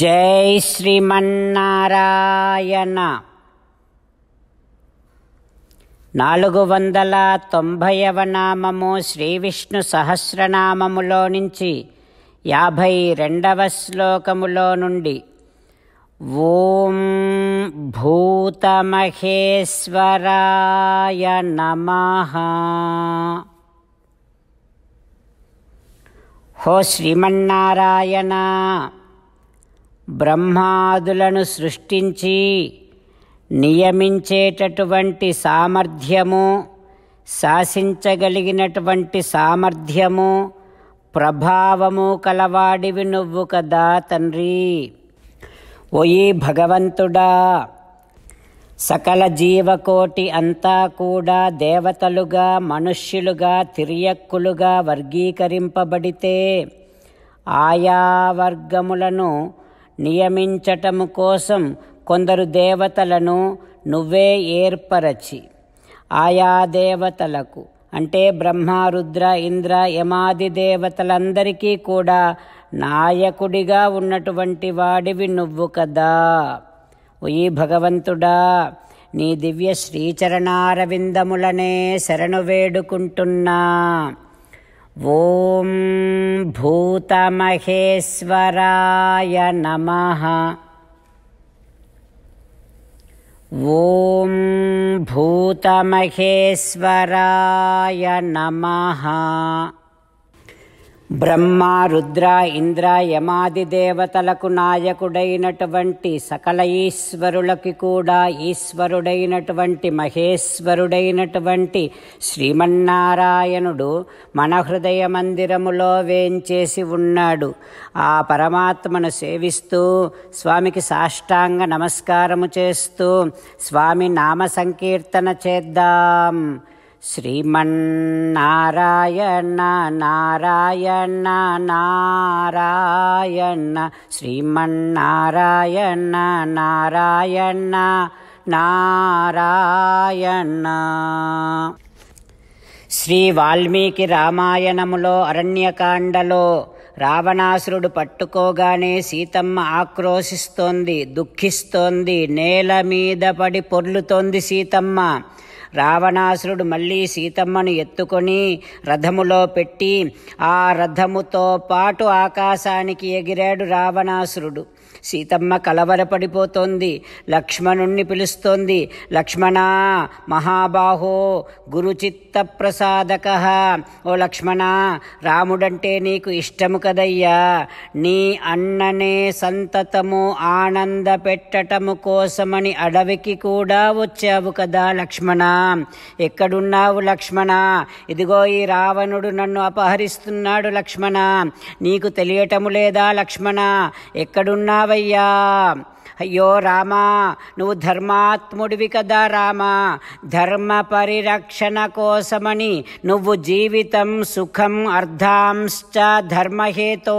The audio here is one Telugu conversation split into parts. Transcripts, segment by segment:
జై శ్రీమన్నారాయణ నాలుగు వందల తొంభైవ నామము శ్రీవిష్ణు సహస్రనామములో నుంచి యాభై రెండవ శ్లోకములో నుండి ఓం భూతమహేశ్వరాయ నమ హో శ్రీమన్నారాయణ బ్రహ్మాదులను సృష్టించి నియమించేటటువంటి సామర్థ్యము శాసించగలిగినటువంటి సామర్థ్యము ప్రభావము కలవాడివి నువ్వు కదా తండ్రి ఒయి భగవంతుడా సకల జీవకోటి అంతా కూడా దేవతలుగా మనుష్యులుగా తిరియక్కులుగా వర్గీకరింపబడితే ఆయా వర్గములను నియమించటము కోసం కొందరు దేవతలను నువ్వే ఏర్పరచి ఆయా దేవతలకు అంటే బ్రహ్మ రుద్ర ఇంద్ర యమాది దేవతలందరికీ కూడా నాయకుడిగా ఉన్నటువంటి వాడివి నువ్వు కదా ఉయి భగవంతుడా నీ దివ్య శ్రీచరణారవిందములనే శరణు వేడుకుంటున్నా ॐ भूतमहेश्वराय नमः ॐ भूतमहेश्वराय नमः బ్రహ్మ రుద్ర ఇంద్ర యమాది దేవతలకు నాయకుడైనటువంటి సకల ఈశ్వరులకి కూడా ఈశ్వరుడైనటువంటి మహేశ్వరుడైనటువంటి శ్రీమన్నారాయణుడు మన హృదయ మందిరములో వేంచేసి ఉన్నాడు ఆ పరమాత్మను సేవిస్తూ స్వామికి సాష్టాంగ నమస్కారము చేస్తూ స్వామి నామ సంకీర్తన చేద్దాం శ్రీమన్నారాయణ నారాయణ నారాయణ శ్రీమన్నారాయణ నారాయణ నారాయణ శ్రీ వాల్మీకి రామాయణములో అరణ్యకాండలో రావణాసురుడు పట్టుకోగానే సీతమ్మ ఆక్రోశిస్తోంది దుఃఖిస్తోంది నేల మీద పడి పొర్లుతోంది సీతమ్మ రావణాసురుడు మళ్ళీ సీతమ్మను ఎత్తుకొని రథములో పెట్టి ఆ రథముతో పాటు ఆకాశానికి ఎగిరాడు రావణాసురుడు సీతమ్మ కలవరపడిపోతోంది లక్ష్మణుణ్ణి పిలుస్తోంది లక్ష్మణా మహాబాహో గురుచిత్త ప్రసాదక ఓ లక్ష్మణ రాముడంటే నీకు ఇష్టము కదయ్యా నీ అన్ననే సంతతము ఆనంద పెట్టటము కోసమని అడవికి కూడా వచ్చావు కదా లక్ష్మణ ఎక్కడున్నావు లక్ష్మణ ఇదిగో ఈ రావణుడు నన్ను అపహరిస్తున్నాడు లక్ష్మణ నీకు తెలియటము లేదా లక్ష్మణ ఎక్కడున్నా రావయ్యా అయ్యో రామా నువ్వు ధర్మాత్ముడివి కదా రామా ధర్మ పరిరక్షణ కోసమని నువ్వు జీవితం సుఖం అర్ధాంశ్చ ధర్మహేతో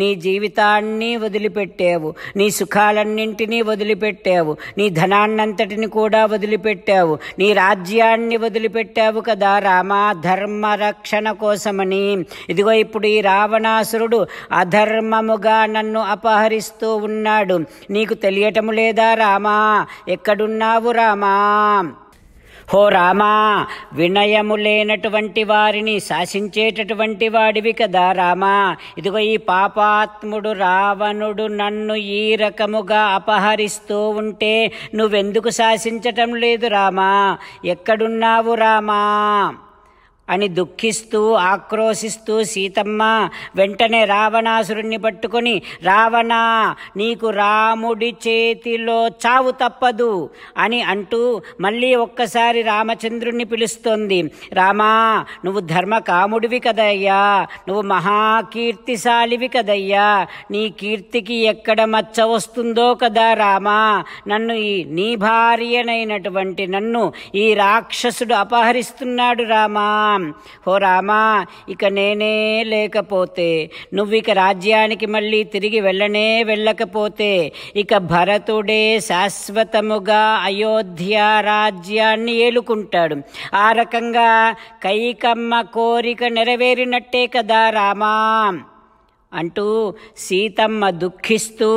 నీ జీవితాన్ని వదిలిపెట్టావు నీ సుఖాలన్నింటినీ వదిలిపెట్టావు నీ ధనాన్నంతటిని కూడా వదిలిపెట్టావు నీ రాజ్యాన్ని వదిలిపెట్టావు కదా రామా ధర్మ రక్షణ కోసమని ఇదిగో ఇప్పుడు ఈ రావణాసురుడు అధర్మముగా నన్ను అపహరిస్తూ ఉన్నాడు నీకు తెలియటము లేదా రామా ఎక్కడున్నావు రామా హో రామా వినయము లేనటువంటి వారిని శాసించేటటువంటి వాడివి కదా రామా ఇదిగో ఈ పాపాత్ముడు రావణుడు నన్ను ఈ రకముగా అపహరిస్తూ ఉంటే నువ్వెందుకు శాసించటం లేదు రామా ఎక్కడున్నావు రామా అని దుఃఖిస్తూ ఆక్రోశిస్తూ సీతమ్మ వెంటనే రావణాసురుణ్ణి పట్టుకొని రావణా నీకు రాముడి చేతిలో చావు తప్పదు అని అంటూ మళ్ళీ ఒక్కసారి రామచంద్రుణ్ణి పిలుస్తోంది రామా నువ్వు ధర్మకాముడివి కదయ్యా నువ్వు మహాకీర్తిశాలివి కదయ్యా నీ కీర్తికి ఎక్కడ మచ్చ వస్తుందో కదా రామా నన్ను ఈ నీ భార్యనైనటువంటి నన్ను ఈ రాక్షసుడు అపహరిస్తున్నాడు రామా రామ్ హో రామా ఇక నేనే లేకపోతే నువ్విక రాజ్యానికి మళ్ళీ తిరిగి వెళ్ళనే వెళ్ళకపోతే ఇక భరతుడే శాశ్వతముగా అయోధ్య రాజ్యాన్ని ఏలుకుంటాడు ఆ రకంగా కైకమ్మ కోరిక నెరవేరినట్టే కదా రామా అంటూ సీతమ్మ దుఃఖిస్తూ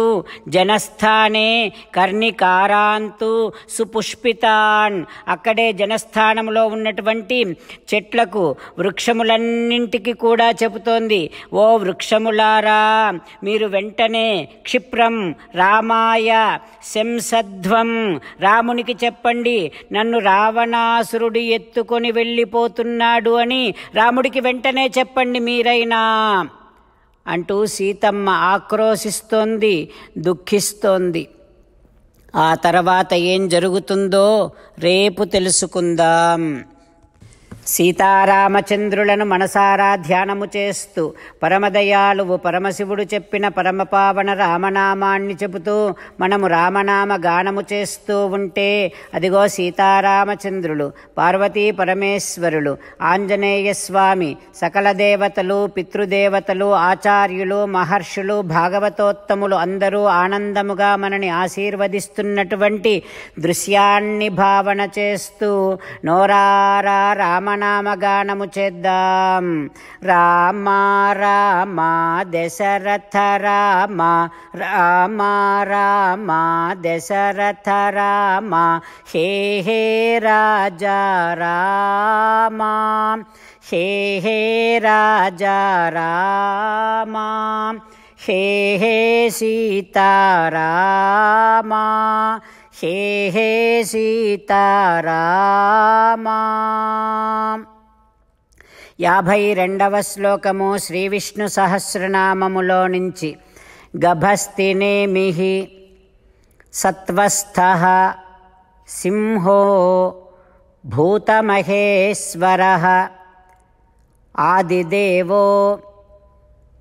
జనస్థానే కర్ణికారాంతు సుపుష్పితాన్ అక్కడే జనస్థానంలో ఉన్నటువంటి చెట్లకు వృక్షములన్నింటికి కూడా చెబుతోంది ఓ వృక్షములారా మీరు వెంటనే క్షిప్రం రామాయ శంసధ్వం రామునికి చెప్పండి నన్ను రావణాసురుడు ఎత్తుకొని వెళ్ళిపోతున్నాడు అని రాముడికి వెంటనే చెప్పండి మీరైనా అంటూ సీతమ్మ ఆక్రోశిస్తోంది దుఃఖిస్తోంది ఆ తర్వాత ఏం జరుగుతుందో రేపు తెలుసుకుందాం సీతారామచంద్రులను మనసారా ధ్యానము చేస్తూ పరమదయాలువు పరమశివుడు చెప్పిన పరమపావన రామనామాన్ని చెబుతూ మనము రామనామ గానము చేస్తూ ఉంటే అదిగో సీతారామచంద్రులు పార్వతీ పరమేశ్వరులు ఆంజనేయ స్వామి సకల దేవతలు పితృదేవతలు ఆచార్యులు మహర్షులు భాగవతోత్తములు అందరూ ఆనందముగా మనని ఆశీర్వదిస్తున్నటువంటి దృశ్యాన్ని భావన చేస్తూ నోరారా రామ రామనామగానము చేద్దాం రామ రామ దశరథ రామ రామ రామ దశరథ రామ హే హే రాజా రామ హే హే రాజా రామ హే హే సీతారామా హే హే సీతారామా యాభై రెండవ శ్లోకము శ్రీ విష్ణు సహస్రనామములో నుంచి గభస్తినేమి సత్వస్థ సింహో భూతమహేశ్వర ఆదిదేవో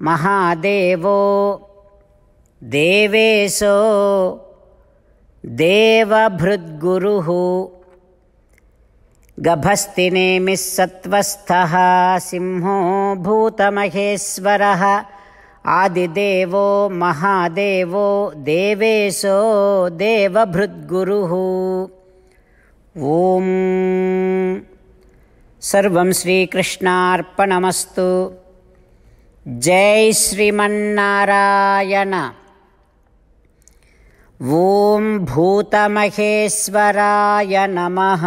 మహాదేవో దేవేశో देवभृद्गुरुः सत्त्वस्थः सिंहो भूतमहेश्वरः आदिदेवो महादेवो देवेशो देवभृद्गुरुः ॐ सर्वं श्रीकृष्णार्पणमस्तु जय श्रीमन्नारायण ॐ भूतमहेश्वराय नमः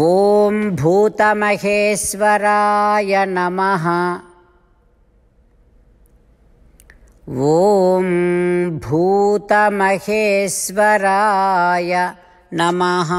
ॐ भूतमहेश्वराय नमः ॐ भूतमहेश्वराय नमः